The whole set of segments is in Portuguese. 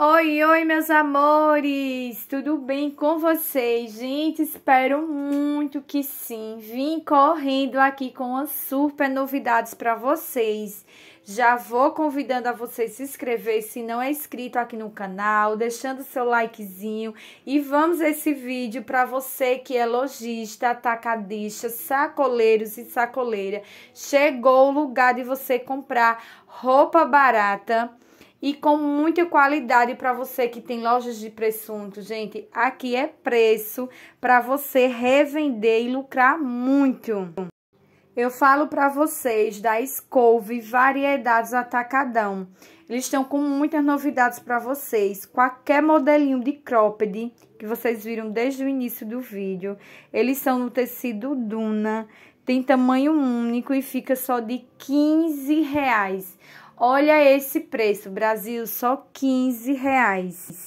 Oi, oi, meus amores! Tudo bem com vocês? Gente, espero muito que sim. Vim correndo aqui com as super novidades para vocês. Já vou convidando a vocês se inscrever se não é inscrito aqui no canal, deixando seu likezinho e vamos esse vídeo para você que é lojista, atacadista, sacoleiros e sacoleira. Chegou o lugar de você comprar roupa barata e com muita qualidade para você que tem lojas de presunto, gente. Aqui é preço para você revender e lucrar muito. Eu falo para vocês da Scove Variedades Atacadão. Eles estão com muitas novidades para vocês. Qualquer modelinho de cropped que vocês viram desde o início do vídeo, eles são no tecido Duna, tem tamanho único e fica só de 15 reais. Olha esse preço, Brasil, só 15 reais.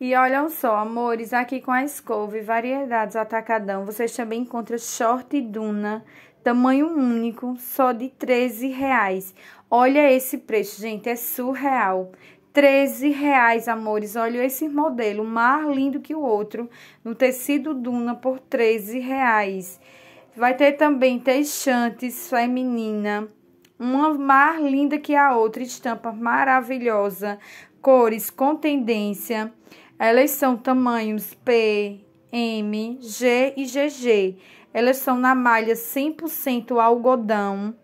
E olham só, amores, aqui com a escova e variedades atacadão, vocês também encontram short e duna, tamanho único, só de 13 reais. Olha esse preço, gente, é surreal. 13 reais, amores. Olha esse modelo, mais lindo que o outro, no tecido duna por 13 reais. Vai ter também texantes feminina uma mais linda que a outra, estampa maravilhosa, cores com tendência. Elas são tamanhos P, M, G e GG. Elas são na malha 100% algodão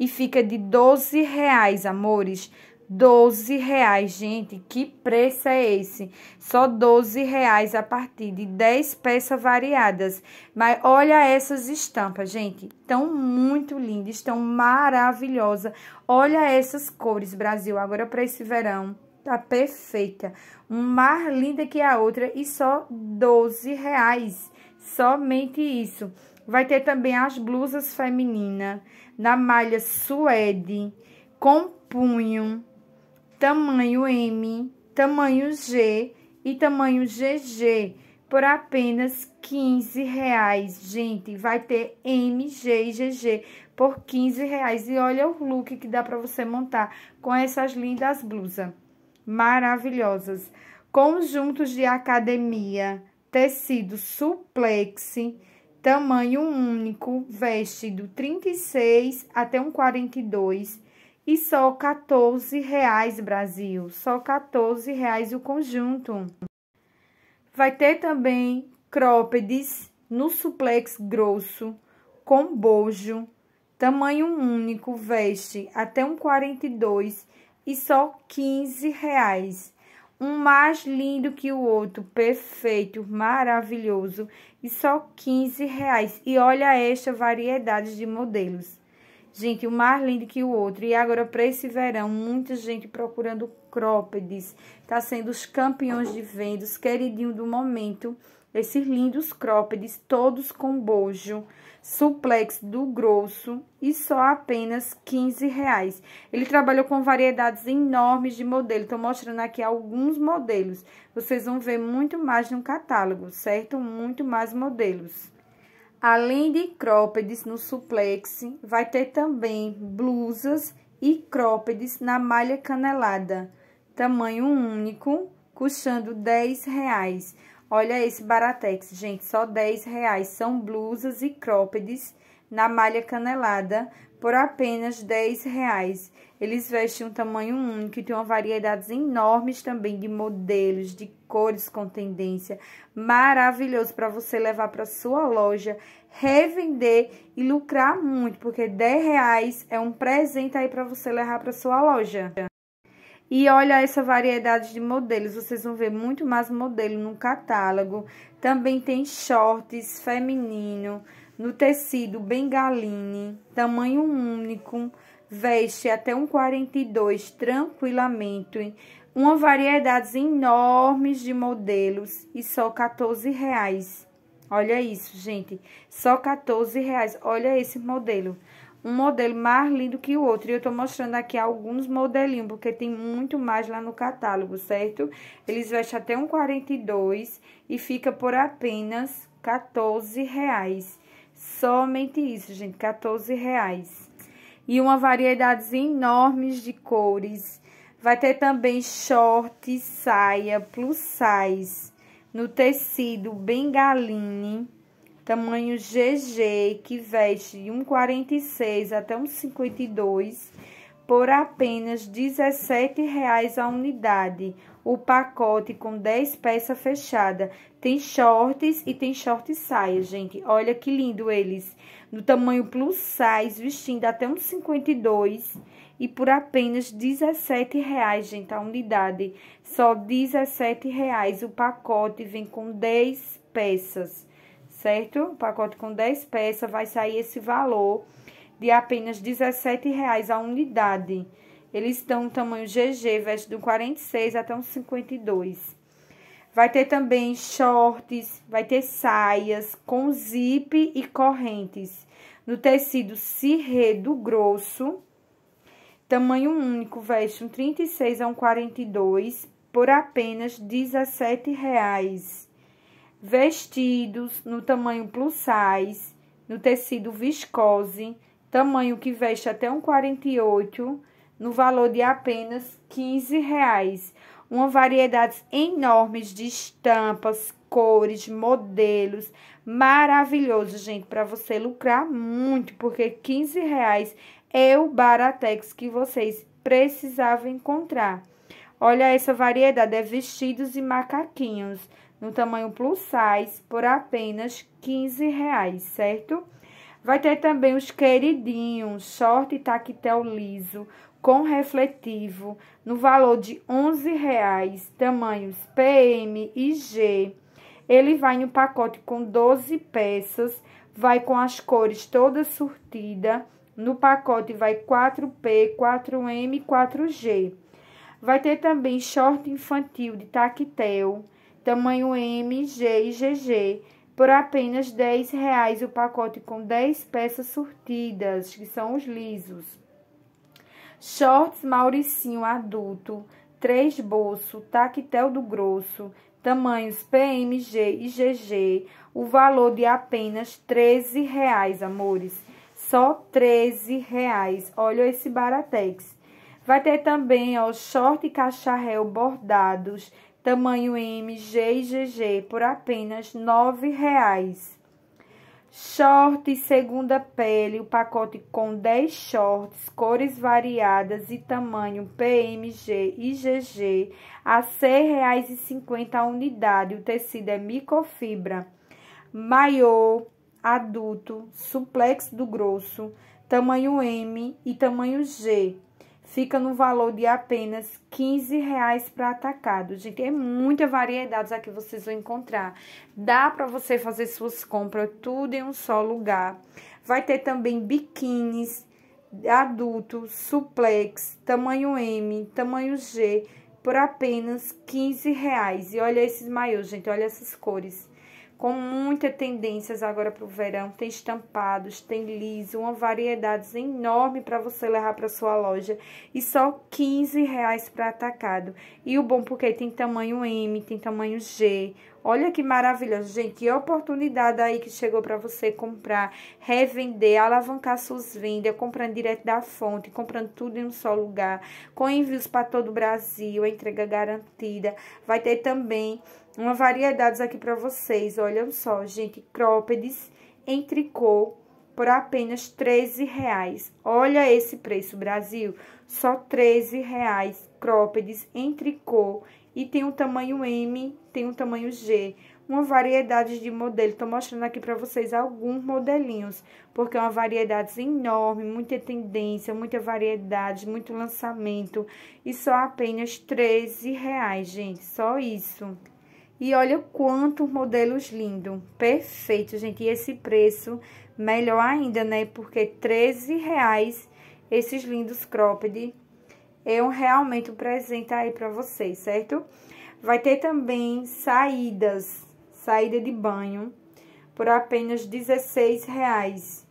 e fica de 12 reais, amores. 12 reais, gente, que preço é esse? Só 12 reais a partir de 10 peças variadas. Mas olha essas estampas, gente, estão muito lindas, estão maravilhosas. Olha essas cores, Brasil, agora para esse verão. Tá perfeita, um mais linda que a outra e só 12 reais, somente isso. Vai ter também as blusas femininas, na malha suede, com punho, tamanho M, tamanho G e tamanho GG por apenas 15 reais. Gente, vai ter MG e GG por 15 reais. E olha o look que dá para você montar com essas lindas blusas maravilhosas. Conjuntos de academia, tecido suplex, tamanho único, vestido 36 até um 42 e só 14 reais, Brasil. Só 14 reais o conjunto. Vai ter também crópedes no suplex grosso, com bojo, tamanho único, veste até um 42 e só 15 reais. Um mais lindo que o outro, perfeito, maravilhoso e só 15 reais. E olha esta variedade de modelos. Gente, o mais lindo que o outro. E agora, para esse verão, muita gente procurando crópedes. Tá sendo os campeões de vendas, queridinho do momento. Esses lindos crópedes, todos com bojo, suplex do grosso e só apenas 15 reais. Ele trabalhou com variedades enormes de modelo. Estou mostrando aqui alguns modelos. Vocês vão ver muito mais no catálogo, certo? Muito mais modelos. Além de crópedes no suplex, vai ter também blusas e crópedes na malha canelada, tamanho único, custando 10 reais. Olha esse baratex, gente, só 10 reais. São blusas e crópedes na malha canelada, por apenas 10 reais. Eles vestem um tamanho único e tem uma variedade enormes também de modelos, de cores com tendência. Maravilhoso para você levar para sua loja, revender e lucrar muito, porque 10 reais é um presente aí para você levar para sua loja. E olha essa variedade de modelos, vocês vão ver muito mais modelo no catálogo. Também tem shorts feminino, no tecido bengaline, tamanho único, veste até um 42 tranquilamente, uma variedade enormes de modelos e só 14 reais. Olha isso, gente, só 14 reais. Olha esse modelo, um modelo mais lindo que o outro. E eu tô mostrando aqui alguns modelinhos, porque tem muito mais lá no catálogo, certo? Eles vestem até um 42 e fica por apenas 14 reais. Somente isso, gente, 14 reais. E uma variedade enorme de cores. Vai ter também short, saia, plus size, no tecido bengaline, tamanho GG, que veste de 1,46 até 1,52, por apenas R$ reais a unidade o pacote com 10 peças fechada. Tem shorts e tem short saia, gente. Olha que lindo eles. No tamanho plus size, vestindo até uns 52 e por apenas 17 reais, gente, a unidade. Só 17 reais. O pacote vem com 10 peças, certo? O pacote com 10 peças vai sair esse valor de apenas 17 reais a unidade. Eles estão no tamanho GG, veste do 46 até um 52. Vai ter também shorts, vai ter saias com zip e correntes. No tecido do grosso, tamanho único, veste um 36 a um 42 por apenas R$ 17,00. Vestidos no tamanho plus size, no tecido viscose, tamanho que veste até um 48 no valor de apenas 15 reais. Uma variedade enorme de estampas, cores, modelos, maravilhoso, gente, para você lucrar muito, porque 15 reais é o Baratex que vocês precisavam encontrar. Olha essa variedade, é vestidos e macaquinhos, no tamanho plus size, por apenas 15 reais, certo? Vai ter também os queridinhos, short e taquetel liso, com refletivo no valor de R$ 11,00, tamanhos PM e G. Ele vai no pacote com 12 peças, vai com as cores todas surtida. No pacote vai 4P, 4M e 4G. Vai ter também short infantil de tactel, tamanho M, G e GG, por apenas R$ 10,00 o pacote com 10 peças surtidas, que são os lisos shorts mauricinho adulto, 3 bolso, tactel do grosso, tamanhos PMG e GG, o valor de apenas 13 reais, amores. Só 13 reais. Olha esse Baratex. Vai ter também, ó, short e cacharel bordados, tamanho M, G e GG, por apenas R$ reais. Shorts segunda pele, o pacote com 10 shorts, cores variadas e tamanho PMG e GG, a R$ 6,50 a unidade. O tecido é microfibra. Maiô adulto, suplex do grosso, tamanho M e tamanho G fica no valor de apenas 15 reais para atacado. Gente, tem é muita variedade aqui vocês vão encontrar. Dá para você fazer suas compras tudo em um só lugar. Vai ter também biquínis adulto, suplex, tamanho M, tamanho G, por apenas 15 reais. E olha esses maiôs, gente, olha essas cores com muitas tendências agora para o verão. Tem estampados, tem liso, uma variedade enorme para você levar para sua loja. E só 15 reais para atacado. E o bom porque tem tamanho M, tem tamanho G, Olha que maravilha, gente, que oportunidade aí que chegou para você comprar, revender, alavancar suas vendas, comprando direto da fonte, comprando tudo em um só lugar, com envios para todo o Brasil, entrega garantida. Vai ter também uma variedades aqui para vocês, olha só, gente, croppeds em tricô por apenas 13 reais. Olha esse preço, Brasil, só 13 reais, em tricô e tem um tamanho M, tem um tamanho G. Uma variedade de modelo. Estou mostrando aqui para vocês alguns modelinhos, porque é uma variedade enorme, muita tendência, muita variedade, muito lançamento. E só apenas 13 reais, gente, só isso. E olha quantos modelos lindos, perfeito, gente. E esse preço, melhor ainda, né? Porque 13 reais esses lindos cropped é um, realmente um presente aí para vocês, certo? Vai ter também saídas, saída de banho, por apenas R$16,00.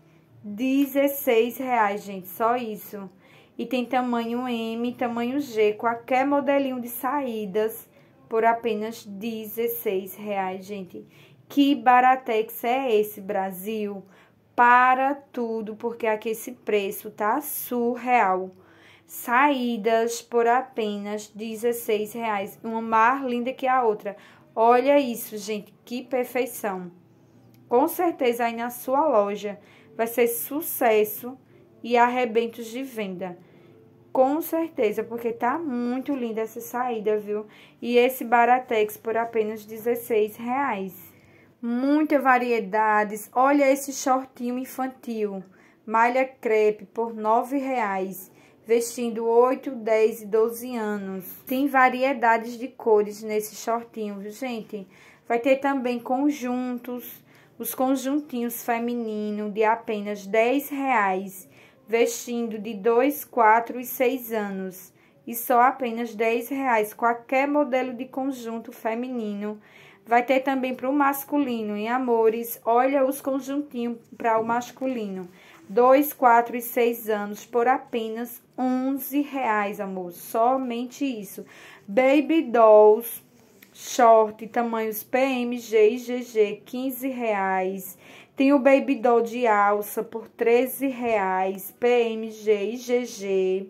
R$16,00, gente, só isso. E tem tamanho M, tamanho G, qualquer modelinho de saídas por apenas R$16,00, gente. Que baratex é esse, Brasil? Para tudo, porque aqui esse preço tá surreal saídas por apenas R$16,00. Uma mais linda que a outra. Olha isso, gente, que perfeição. Com certeza aí na sua loja vai ser sucesso e arrebentos de venda. Com certeza, porque tá muito linda essa saída, viu? E esse Baratex por apenas R$16,00. Muitas variedades. Olha esse shortinho infantil. Malha crepe por R$9,00 vestindo 8, 10 e 12 anos. Tem variedades de cores nesse shortinho, viu, gente? Vai ter também conjuntos, os conjuntinhos feminino de apenas 10 reais, vestindo de 2, 4 e 6 anos. E só apenas 10 reais, qualquer modelo de conjunto feminino. Vai ter também para o masculino, em Amores, olha os conjuntinhos para o masculino. 2, 4 e 6 anos por apenas 11 reais, amor. Somente isso. Baby Dolls, short, tamanhos PMG e GG, 15 reais. Tem o Baby Doll de alça por 13 reais, PMG e GG.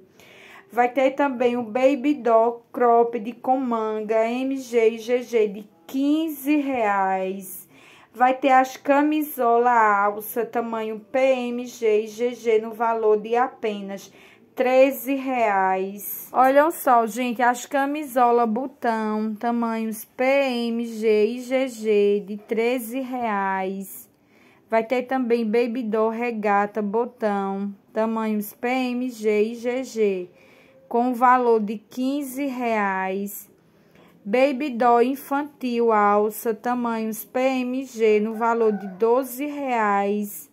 Vai ter também o Baby Doll Cropped com manga, MG e GG de 15 reais. Vai ter as camisola alça tamanho PMG e GG no valor de apenas R$ reais. Olha só, gente, as camisola botão, tamanhos PMG e GG de R$ reais. Vai ter também baby doll regata botão, tamanhos PMG e GG, com valor de 15 reais. Baby doll infantil alça tamanhos PMG no valor de 12 reais.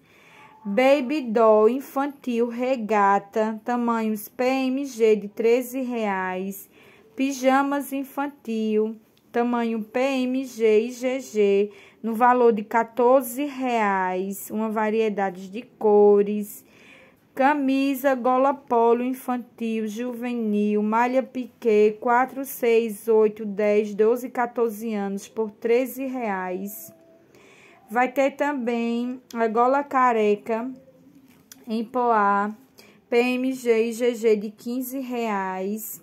Baby doll infantil regata tamanhos PMG de 13 reais. Pijamas infantil tamanho PMG e GG no valor de 14 reais. Uma variedade de cores camisa, gola polo infantil, juvenil, malha piquê, 4, 6, 8, 10, 12, 14 anos por 13 reais. Vai ter também a gola careca em poá, PMG e GG de 15 reais.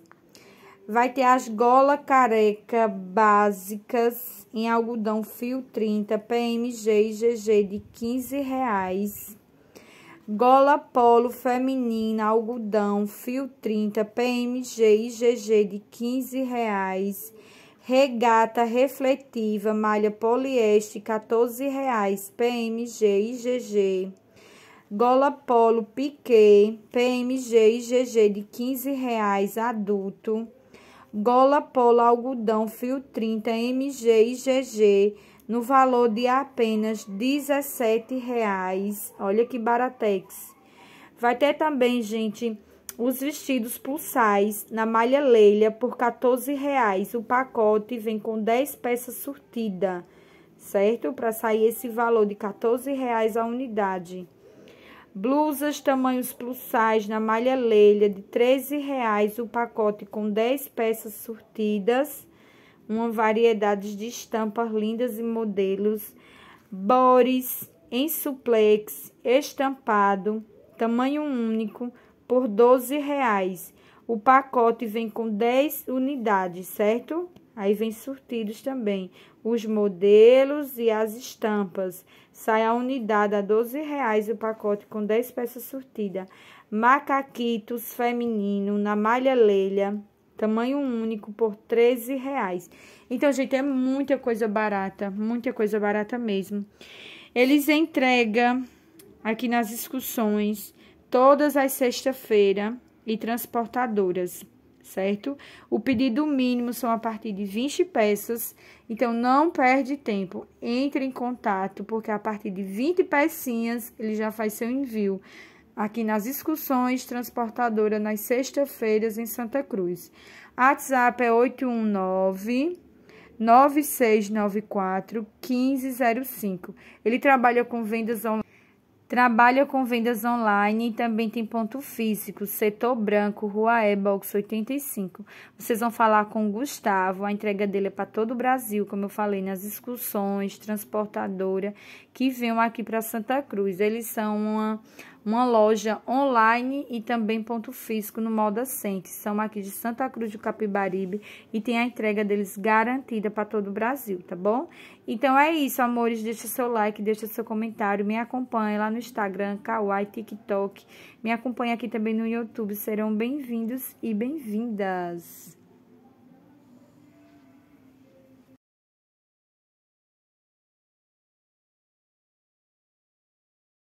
Vai ter as gola careca básicas em algodão fio 30, PMG e GG de 15 reais gola polo feminina, algodão, fio 30, PMG e GG de 15 reais. Regata refletiva, malha polieste, 14 reais, PMG e GG. Gola polo piquê, PMG e GG de 15 reais, adulto. Gola polo algodão, fio 30, MG e GG no valor de apenas R$ 17,00. Olha que baratex. Vai ter também, gente, os vestidos pulsais na malha leila por R$ 14,00. O pacote vem com 10 peças surtida, certo? Para sair esse valor de R$ 14,00 a unidade. Blusas tamanhos pulsais na malha leila de R$ 13,00 o pacote com 10 peças surtidas uma variedade de estampas lindas e modelos, bores em suplex, estampado, tamanho único, por 12 reais. O pacote vem com 10 unidades, certo? Aí vem surtidos também os modelos e as estampas. Sai a unidade a 12 reais o pacote com 10 peças surtida. Macaquitos feminino na malha leila Tamanho único por 13 reais. Então, gente, é muita coisa barata, muita coisa barata mesmo. Eles entregam aqui nas discussões todas as sexta-feiras e transportadoras, certo? O pedido mínimo são a partir de 20 peças, então não perde tempo. Entre em contato, porque a partir de 20 pecinhas ele já faz seu envio aqui nas excursões transportadora nas sextas-feiras em Santa Cruz. WhatsApp é 819 9694 1505. Ele trabalha com vendas online. Trabalha com vendas online e também tem ponto físico, setor branco, Rua E, box 85. Vocês vão falar com o Gustavo, a entrega dele é para todo o Brasil, como eu falei, nas excursões, transportadora, que vêm aqui para Santa Cruz. Eles são uma uma loja online e também ponto físico no Moda Center. São aqui de Santa Cruz do Capibaribe e tem a entrega deles garantida para todo o Brasil, tá bom? Então é isso, amores. Deixa seu like, deixa seu comentário, me acompanhe lá no Instagram, Kawaii, TikTok. Me acompanhe aqui também no YouTube. Serão bem-vindos e bem-vindas.